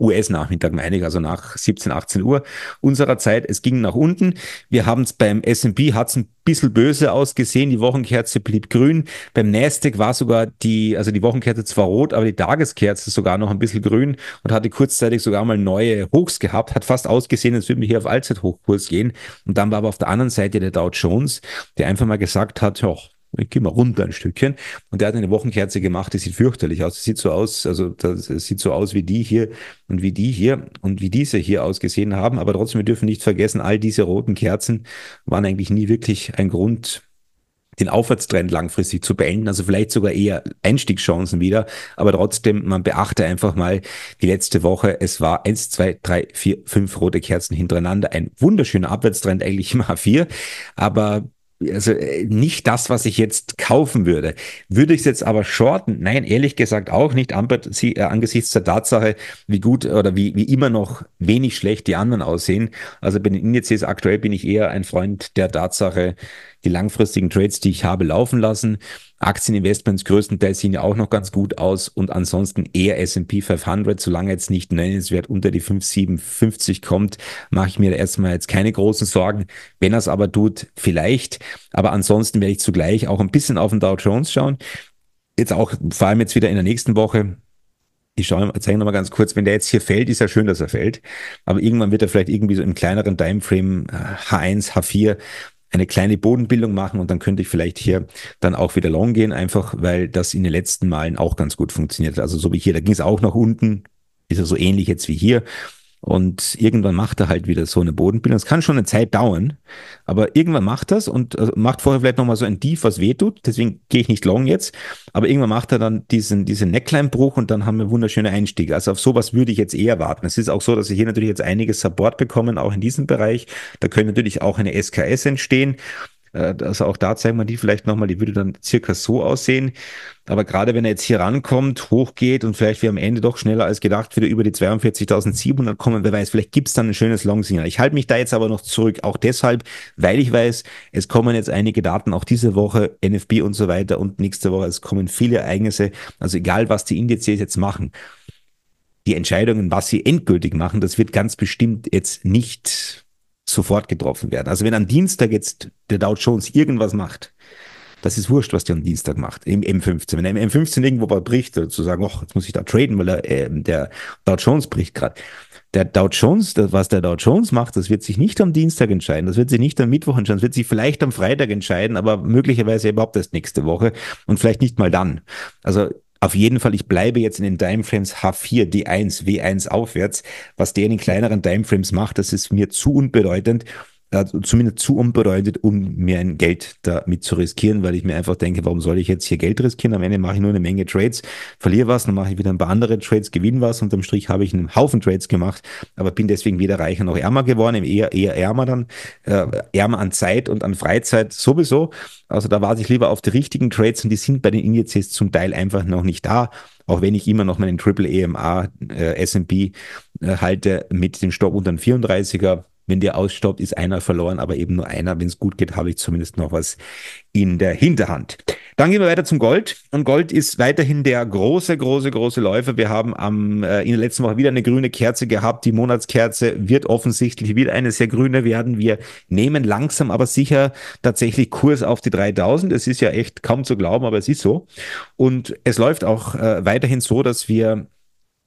US-Nachmittag, meine ich, also nach 17, 18 Uhr unserer Zeit. Es ging nach unten. Wir haben es beim S&P, hat es ein bisschen böse ausgesehen. Die Wochenkerze blieb grün. Beim Nasdaq war sogar die, also die Wochenkerze zwar rot, aber die Tageskerze sogar noch ein bisschen grün und hatte kurzzeitig sogar mal neue Hochs gehabt. Hat fast ausgesehen, als würden wir hier auf Allzeithochkurs gehen. Und dann war aber auf der anderen Seite der Dow Jones, der einfach mal gesagt hat, ja, ich gehe mal runter ein Stückchen. Und der hat eine Wochenkerze gemacht, die sieht fürchterlich aus. Das sieht so aus, also das sieht so aus wie die hier und wie die hier und wie diese hier ausgesehen haben. Aber trotzdem, wir dürfen nicht vergessen, all diese roten Kerzen waren eigentlich nie wirklich ein Grund, den Aufwärtstrend langfristig zu beenden, also vielleicht sogar eher Einstiegschancen wieder, aber trotzdem, man beachte einfach mal die letzte Woche, es war eins, zwei, drei, vier, fünf rote Kerzen hintereinander, ein wunderschöner Abwärtstrend eigentlich immer A4, aber also äh, nicht das, was ich jetzt kaufen würde. Würde ich es jetzt aber shorten? Nein, ehrlich gesagt auch nicht, äh, angesichts der Tatsache, wie gut oder wie, wie immer noch wenig schlecht die anderen aussehen. Also bei den Indizes aktuell bin ich eher ein Freund der Tatsache, die langfristigen Trades, die ich habe, laufen lassen. Aktieninvestments größtenteils sehen ja auch noch ganz gut aus und ansonsten eher S&P 500, solange jetzt nicht nennenswert unter die 5,57 kommt, mache ich mir da erstmal jetzt keine großen Sorgen. Wenn er es aber tut, vielleicht. Aber ansonsten werde ich zugleich auch ein bisschen auf den Dow Jones schauen. Jetzt auch, vor allem jetzt wieder in der nächsten Woche, ich schaue, zeige nochmal ganz kurz, wenn der jetzt hier fällt, ist ja schön, dass er fällt. Aber irgendwann wird er vielleicht irgendwie so im kleineren Timeframe H1, äh, H4 eine kleine Bodenbildung machen und dann könnte ich vielleicht hier dann auch wieder long gehen, einfach weil das in den letzten Malen auch ganz gut funktioniert. Also so wie hier, da ging es auch nach unten, ist ja so ähnlich jetzt wie hier. Und irgendwann macht er halt wieder so eine Bodenbildung. Es kann schon eine Zeit dauern, aber irgendwann macht das und äh, macht vorher vielleicht nochmal so ein Tief, was weh tut. Deswegen gehe ich nicht long jetzt. Aber irgendwann macht er dann diesen, diesen Neckleinbruch und dann haben wir wunderschöne Einstiege. Also auf sowas würde ich jetzt eher warten. Es ist auch so, dass ich hier natürlich jetzt einiges Support bekommen, auch in diesem Bereich. Da können natürlich auch eine SKS entstehen. Äh, also auch da zeigen wir die vielleicht nochmal, die würde dann circa so aussehen. Aber gerade wenn er jetzt hier rankommt, hochgeht und vielleicht wir am Ende doch schneller als gedacht wieder über die 42.700 kommen, wer weiß, vielleicht gibt's dann ein schönes long Ich halte mich da jetzt aber noch zurück, auch deshalb, weil ich weiß, es kommen jetzt einige Daten auch diese Woche, NFB und so weiter und nächste Woche, es kommen viele Ereignisse. Also egal, was die Indizes jetzt machen, die Entscheidungen, was sie endgültig machen, das wird ganz bestimmt jetzt nicht sofort getroffen werden. Also wenn am Dienstag jetzt der Dow Jones irgendwas macht, das ist wurscht, was der am Dienstag macht, im M15. Wenn er im M15 irgendwo bricht, zu sagen, ach, jetzt muss ich da traden, weil er, äh, der Dow Jones bricht gerade. Der Dow Jones, das, was der Dow Jones macht, das wird sich nicht am Dienstag entscheiden, das wird sich nicht am Mittwoch entscheiden, das wird sich vielleicht am Freitag entscheiden, aber möglicherweise überhaupt erst nächste Woche und vielleicht nicht mal dann. Also auf jeden Fall, ich bleibe jetzt in den Dimeframes H4, D1, W1 aufwärts. Was der in den kleineren Dimeframes macht, das ist mir zu unbedeutend also zumindest zu unbereutet, um mir ein Geld damit zu riskieren, weil ich mir einfach denke, warum soll ich jetzt hier Geld riskieren? Am Ende mache ich nur eine Menge Trades, verliere was, dann mache ich wieder ein paar andere Trades, gewinne was. Unterm Strich habe ich einen Haufen Trades gemacht, aber bin deswegen weder reicher noch ärmer geworden, eher, eher ärmer dann, äh, ärmer an Zeit und an Freizeit sowieso. Also da warte ich lieber auf die richtigen Trades und die sind bei den Indizes zum Teil einfach noch nicht da auch wenn ich immer noch meinen Triple EMA äh, S&P äh, halte mit dem Stopp unter den 34er, wenn der ausstaubt, ist einer verloren, aber eben nur einer. Wenn es gut geht, habe ich zumindest noch was in der Hinterhand. Dann gehen wir weiter zum Gold. Und Gold ist weiterhin der große, große, große Läufer. Wir haben am, äh, in der letzten Woche wieder eine grüne Kerze gehabt. Die Monatskerze wird offensichtlich wieder eine sehr grüne werden. Wir nehmen langsam, aber sicher tatsächlich Kurs auf die 3000. Es ist ja echt kaum zu glauben, aber es ist so. Und es läuft auch äh, weiterhin so, dass wir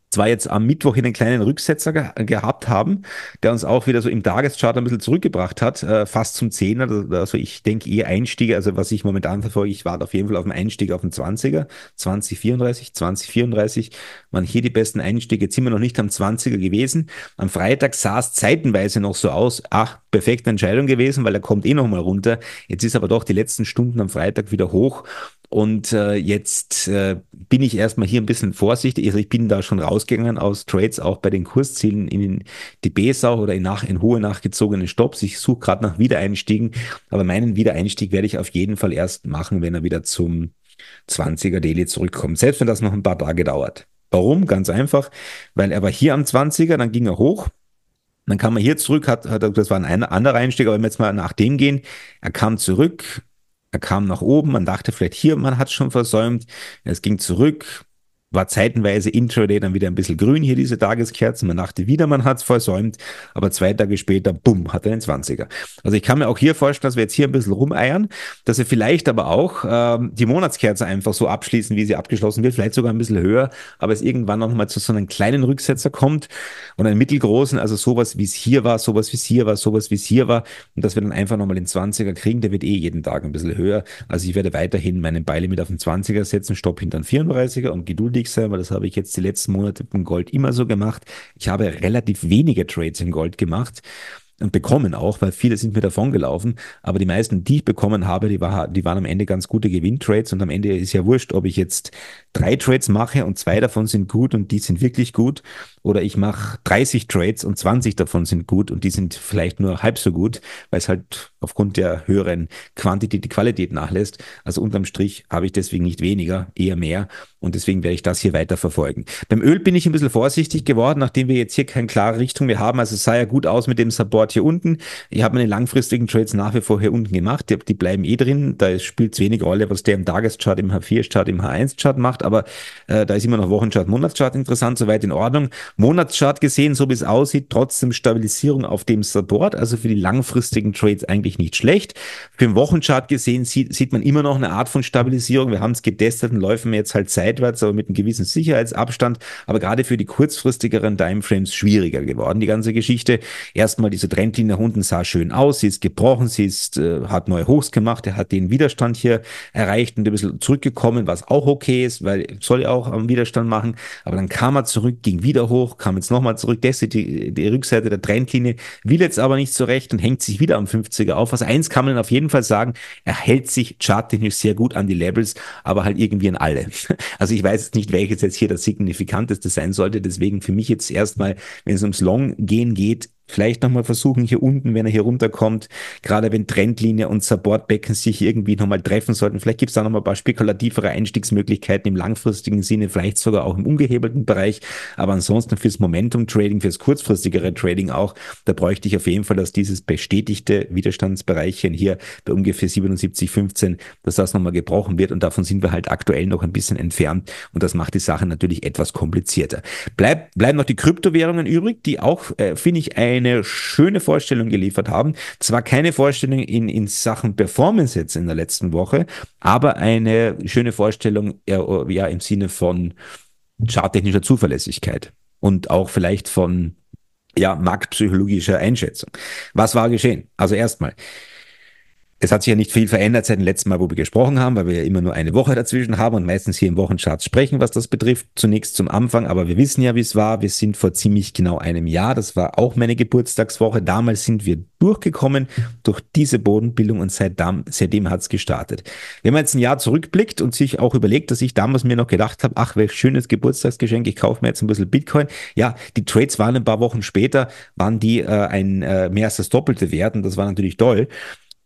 zwar jetzt am Mittwoch einen kleinen Rücksetzer ge gehabt haben, der uns auch wieder so im Tageschart ein bisschen zurückgebracht hat, äh, fast zum Zehner. Also, also ich denke eher Einstiege, also was ich momentan verfolge, ich warte auf jeden Fall auf den Einstieg auf den 20er, 2034, 2034. Man hier die besten Einstiege, jetzt sind wir noch nicht am 20er gewesen. Am Freitag sah es zeitenweise noch so aus, ach, perfekte Entscheidung gewesen, weil er kommt eh nochmal runter. Jetzt ist aber doch die letzten Stunden am Freitag wieder hoch und äh, jetzt äh, bin ich erstmal hier ein bisschen vorsichtig. Also ich bin da schon rausgegangen aus Trades, auch bei den Kurszielen in die B-Sau oder in, nach, in hohe nachgezogene Stops. Ich suche gerade nach Wiedereinstiegen, aber meinen Wiedereinstieg werde ich auf jeden Fall erst machen, wenn er wieder zum 20er Daily zurückkommt. Selbst wenn das noch ein paar Tage dauert. Warum? Ganz einfach, weil er war hier am 20er, dann ging er hoch, dann kam er hier zurück, hat, hat das war ein anderer Einstieg, aber wenn wir jetzt mal nach dem gehen, er kam zurück, er kam nach oben, man dachte vielleicht hier, man hat schon versäumt. Es ging zurück, war zeitenweise Intraday dann wieder ein bisschen grün hier, diese Tageskerzen. Man dachte wieder, man hat es versäumt, aber zwei Tage später, bumm, hat er den 20er. Also ich kann mir auch hier vorstellen, dass wir jetzt hier ein bisschen rumeiern, dass wir vielleicht aber auch ähm, die Monatskerze einfach so abschließen, wie sie abgeschlossen wird, vielleicht sogar ein bisschen höher, aber es irgendwann nochmal zu so einem kleinen Rücksetzer kommt und einen mittelgroßen, also sowas, wie es hier war, sowas, wie es hier war, sowas, wie es hier war und dass wir dann einfach nochmal den 20er kriegen, der wird eh jeden Tag ein bisschen höher. Also ich werde weiterhin meinen Beile mit auf den 20er setzen, Stopp hinter den 34er und geduldig geduldig sein, weil das habe ich jetzt die letzten Monate im Gold immer so gemacht. Ich habe relativ wenige Trades in Gold gemacht und bekommen auch, weil viele sind mir davon gelaufen. Aber die meisten, die ich bekommen habe, die, war, die waren am Ende ganz gute Gewinntrades und am Ende ist ja wurscht, ob ich jetzt drei Trades mache und zwei davon sind gut und die sind wirklich gut oder ich mache 30 Trades und 20 davon sind gut und die sind vielleicht nur halb so gut, weil es halt aufgrund der höheren Quantität die Qualität nachlässt. Also unterm Strich habe ich deswegen nicht weniger, eher mehr und deswegen werde ich das hier weiter verfolgen. Beim Öl bin ich ein bisschen vorsichtig geworden, nachdem wir jetzt hier keine klare Richtung mehr haben. Also es sah ja gut aus mit dem Support hier unten. Ich habe meine langfristigen Trades nach wie vor hier unten gemacht. Die, die bleiben eh drin. Da spielt es wenig Rolle, was der im Tageschart, im H4-Chart, im H1-Chart macht. Aber äh, da ist immer noch Wochenchart, Monatschart interessant, soweit in Ordnung. Monatschart gesehen, so wie es aussieht, trotzdem Stabilisierung auf dem Support, also für die langfristigen Trades eigentlich nicht schlecht. Für den Wochenchart gesehen sieht, sieht man immer noch eine Art von Stabilisierung. Wir haben es getestet und läufen jetzt halt seitwärts, aber mit einem gewissen Sicherheitsabstand. Aber gerade für die kurzfristigeren Timeframes schwieriger geworden, die ganze Geschichte. Erstmal diese Trendlinie nach unten sah schön aus, sie ist gebrochen, sie ist, äh, hat neue Hochs gemacht, er hat den Widerstand hier erreicht und ein bisschen zurückgekommen, was auch okay ist, weil soll er auch am Widerstand machen. Aber dann kam er zurück, ging wieder hoch hoch, kam jetzt nochmal zurück, das ist die, die Rückseite der Trendlinie, will jetzt aber nicht zurecht und hängt sich wieder am 50er auf. Was eins kann man auf jeden Fall sagen, er hält sich charttechnisch sehr gut an die Levels, aber halt irgendwie an alle. Also ich weiß jetzt nicht, welches jetzt hier das signifikanteste sein sollte, deswegen für mich jetzt erstmal, wenn es ums Long gehen geht, vielleicht nochmal versuchen, hier unten, wenn er hier runterkommt, gerade wenn Trendlinie und Supportbecken sich irgendwie nochmal treffen sollten, vielleicht gibt es da nochmal ein paar spekulativere Einstiegsmöglichkeiten im langfristigen Sinne, vielleicht sogar auch im ungehebelten Bereich, aber ansonsten fürs Momentum-Trading, fürs kurzfristigere Trading auch, da bräuchte ich auf jeden Fall, dass dieses bestätigte Widerstandsbereichchen hier bei ungefähr 77,15, dass das nochmal gebrochen wird und davon sind wir halt aktuell noch ein bisschen entfernt und das macht die Sache natürlich etwas komplizierter. Bleib, bleiben noch die Kryptowährungen übrig, die auch, äh, finde ich, ein eine schöne Vorstellung geliefert haben. Zwar keine Vorstellung in, in Sachen Performance jetzt in der letzten Woche, aber eine schöne Vorstellung ja, äh, ja im Sinne von charttechnischer Zuverlässigkeit und auch vielleicht von ja, marktpsychologischer Einschätzung. Was war geschehen? Also erstmal, es hat sich ja nicht viel verändert seit dem letzten Mal, wo wir gesprochen haben, weil wir ja immer nur eine Woche dazwischen haben und meistens hier im Wochencharts sprechen, was das betrifft. Zunächst zum Anfang, aber wir wissen ja, wie es war. Wir sind vor ziemlich genau einem Jahr, das war auch meine Geburtstagswoche. Damals sind wir durchgekommen durch diese Bodenbildung und seitdem, seitdem hat es gestartet. Wenn man jetzt ein Jahr zurückblickt und sich auch überlegt, dass ich damals mir noch gedacht habe, ach, welch schönes Geburtstagsgeschenk, ich kaufe mir jetzt ein bisschen Bitcoin. Ja, die Trades waren ein paar Wochen später, waren die äh, ein äh, mehr als das Doppelte wert und das war natürlich toll.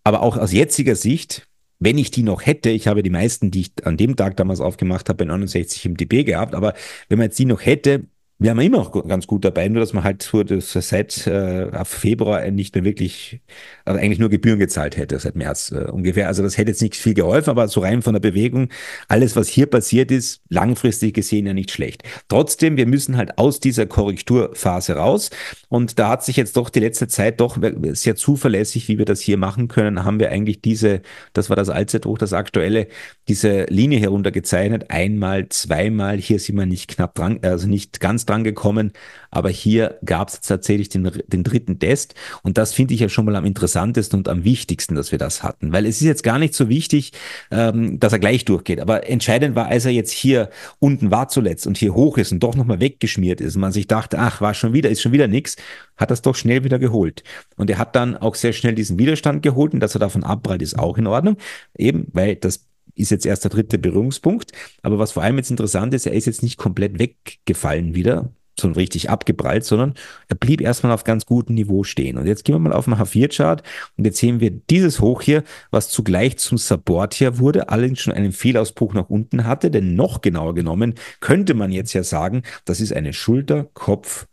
Aber auch aus jetziger Sicht, wenn ich die noch hätte, ich habe die meisten, die ich an dem Tag damals aufgemacht habe, bei 69 im DB gehabt, aber wenn man jetzt die noch hätte, wären wir immer noch ganz gut dabei, nur dass man halt seit äh, Februar nicht mehr wirklich, also eigentlich nur Gebühren gezahlt hätte, seit März äh, ungefähr. Also das hätte jetzt nicht viel geholfen, aber so rein von der Bewegung, alles, was hier passiert ist, langfristig gesehen ja nicht schlecht. Trotzdem, wir müssen halt aus dieser Korrekturphase raus. Und da hat sich jetzt doch die letzte Zeit doch sehr zuverlässig, wie wir das hier machen können, haben wir eigentlich diese, das war das Allzeithoch, das aktuelle, diese Linie heruntergezeichnet. Einmal, zweimal, hier sind wir nicht knapp dran, also nicht ganz dran gekommen. Aber hier gab es tatsächlich den, den dritten Test. Und das finde ich ja schon mal am interessantesten und am wichtigsten, dass wir das hatten. Weil es ist jetzt gar nicht so wichtig, ähm, dass er gleich durchgeht. Aber entscheidend war, als er jetzt hier unten war zuletzt und hier hoch ist und doch nochmal weggeschmiert ist und man sich dachte, ach, war schon wieder, ist schon wieder nichts, hat das doch schnell wieder geholt. Und er hat dann auch sehr schnell diesen Widerstand geholt und dass er davon abprallt, ist auch in Ordnung. Eben, weil das ist jetzt erst der dritte Berührungspunkt. Aber was vor allem jetzt interessant ist, er ist jetzt nicht komplett weggefallen wieder, sondern richtig abgeprallt, sondern er blieb erstmal auf ganz gutem Niveau stehen. Und jetzt gehen wir mal auf den H4-Chart und jetzt sehen wir dieses Hoch hier, was zugleich zum Support hier wurde, allerdings schon einen Fehlausbruch nach unten hatte, denn noch genauer genommen könnte man jetzt ja sagen, das ist eine Schulter, Kopf,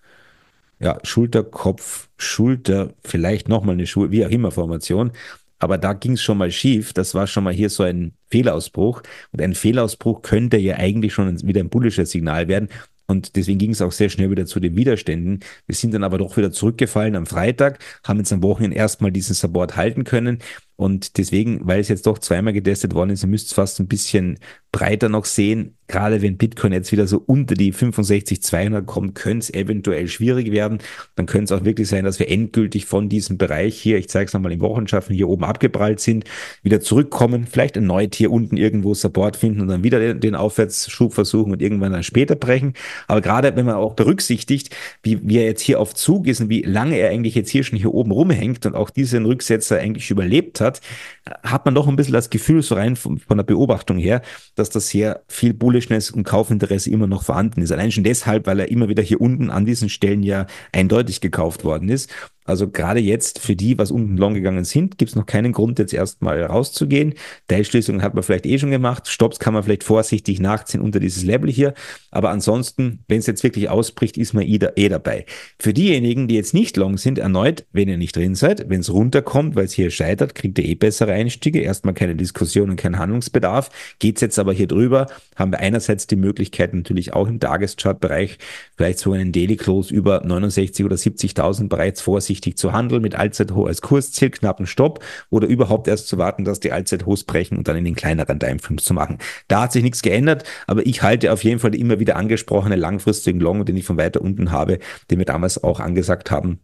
ja, Schulter, Kopf, Schulter, vielleicht nochmal eine Schul wie auch immer Formation. Aber da ging es schon mal schief. Das war schon mal hier so ein Fehlausbruch. Und ein Fehlausbruch könnte ja eigentlich schon wieder ein bullisches Signal werden. Und deswegen ging es auch sehr schnell wieder zu den Widerständen. Wir sind dann aber doch wieder zurückgefallen am Freitag, haben jetzt am Wochenende erstmal diesen Support halten können. Und deswegen, weil es jetzt doch zweimal getestet worden ist, ihr müsst es fast ein bisschen breiter noch sehen. Gerade wenn Bitcoin jetzt wieder so unter die 65.200 kommt, könnte es eventuell schwierig werden. Dann könnte es auch wirklich sein, dass wir endgültig von diesem Bereich hier, ich zeige es nochmal im Wochenschaften, hier oben abgeprallt sind, wieder zurückkommen, vielleicht erneut hier unten irgendwo Support finden und dann wieder den, Aufwärtsschub versuchen und irgendwann dann später brechen. Aber gerade wenn man auch berücksichtigt, wie, wie er jetzt hier auf Zug ist und wie lange er eigentlich jetzt hier schon hier oben rumhängt und auch diesen Rücksetzer eigentlich überlebt hat, hat, hat man doch ein bisschen das Gefühl, so rein von, von der Beobachtung her, dass das sehr viel Bullishness und Kaufinteresse immer noch vorhanden ist. Allein schon deshalb, weil er immer wieder hier unten an diesen Stellen ja eindeutig gekauft worden ist. Also gerade jetzt für die, was unten long gegangen sind, gibt es noch keinen Grund, jetzt erstmal rauszugehen. Teilschließungen hat man vielleicht eh schon gemacht. Stops kann man vielleicht vorsichtig nachziehen unter dieses Level hier. Aber ansonsten, wenn es jetzt wirklich ausbricht, ist man eh, da, eh dabei. Für diejenigen, die jetzt nicht long sind, erneut, wenn ihr nicht drin seid, wenn es runterkommt, weil es hier scheitert, kriegt ihr eh bessere Einstiege. Erstmal keine Diskussion und kein Handlungsbedarf. Geht es jetzt aber hier drüber, haben wir einerseits die Möglichkeit natürlich auch im Tageschart-Bereich vielleicht so einen Daily Close über 69 oder 70.000 bereits vorsichtig richtig zu handeln, mit ALZHO als Kursziel, knappen Stopp oder überhaupt erst zu warten, dass die ALZHOs brechen und dann in den kleineren Dime zu machen. Da hat sich nichts geändert, aber ich halte auf jeden Fall die immer wieder angesprochene langfristigen Long, den ich von weiter unten habe, den wir damals auch angesagt haben,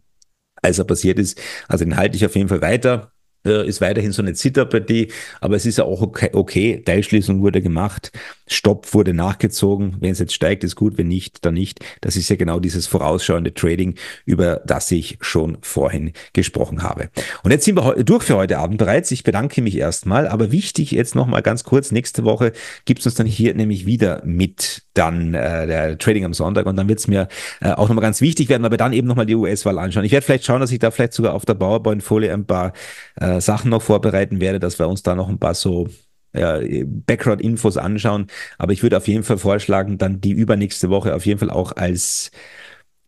als er passiert ist. Also den halte ich auf jeden Fall weiter äh, ist weiterhin so eine Zitterpartie, aber es ist ja auch okay, okay. Teilschließung wurde gemacht, Stopp wurde nachgezogen. Wenn es jetzt steigt, ist gut, wenn nicht, dann nicht. Das ist ja genau dieses vorausschauende Trading, über das ich schon vorhin gesprochen habe. Und jetzt sind wir durch für heute Abend bereits. Ich bedanke mich erstmal, aber wichtig jetzt nochmal ganz kurz, nächste Woche gibt es uns dann hier nämlich wieder mit dann äh, der Trading am Sonntag und dann wird es mir äh, auch nochmal ganz wichtig werden, weil wir dann eben nochmal die US-Wahl anschauen. Ich werde vielleicht schauen, dass ich da vielleicht sogar auf der PowerPoint-Folie ein paar äh, äh, Sachen noch vorbereiten werde, dass wir uns da noch ein paar so äh, Background-Infos anschauen. Aber ich würde auf jeden Fall vorschlagen, dann die übernächste Woche auf jeden Fall auch als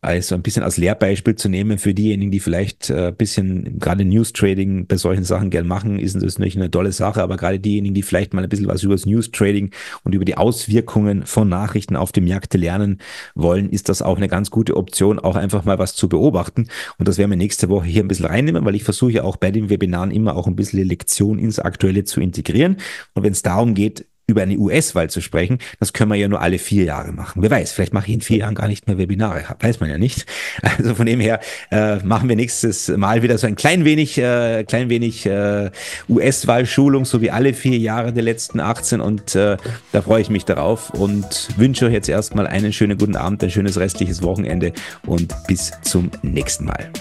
also ein bisschen als Lehrbeispiel zu nehmen für diejenigen, die vielleicht ein äh, bisschen gerade News Trading bei solchen Sachen gern machen, ist das natürlich eine tolle Sache, aber gerade diejenigen, die vielleicht mal ein bisschen was über das News Trading und über die Auswirkungen von Nachrichten auf dem Märkte lernen wollen, ist das auch eine ganz gute Option, auch einfach mal was zu beobachten. Und das werden wir nächste Woche hier ein bisschen reinnehmen, weil ich versuche ja auch bei den Webinaren immer auch ein bisschen Lektion ins Aktuelle zu integrieren. Und wenn es darum geht, über eine US-Wahl zu sprechen, das können wir ja nur alle vier Jahre machen. Wer weiß, vielleicht mache ich in vier Jahren gar nicht mehr Webinare, weiß man ja nicht. Also von dem her äh, machen wir nächstes Mal wieder so ein klein wenig, äh, klein wenig äh, US-Wahlschulung, so wie alle vier Jahre der letzten 18 und äh, da freue ich mich darauf und wünsche euch jetzt erstmal einen schönen guten Abend, ein schönes restliches Wochenende und bis zum nächsten Mal.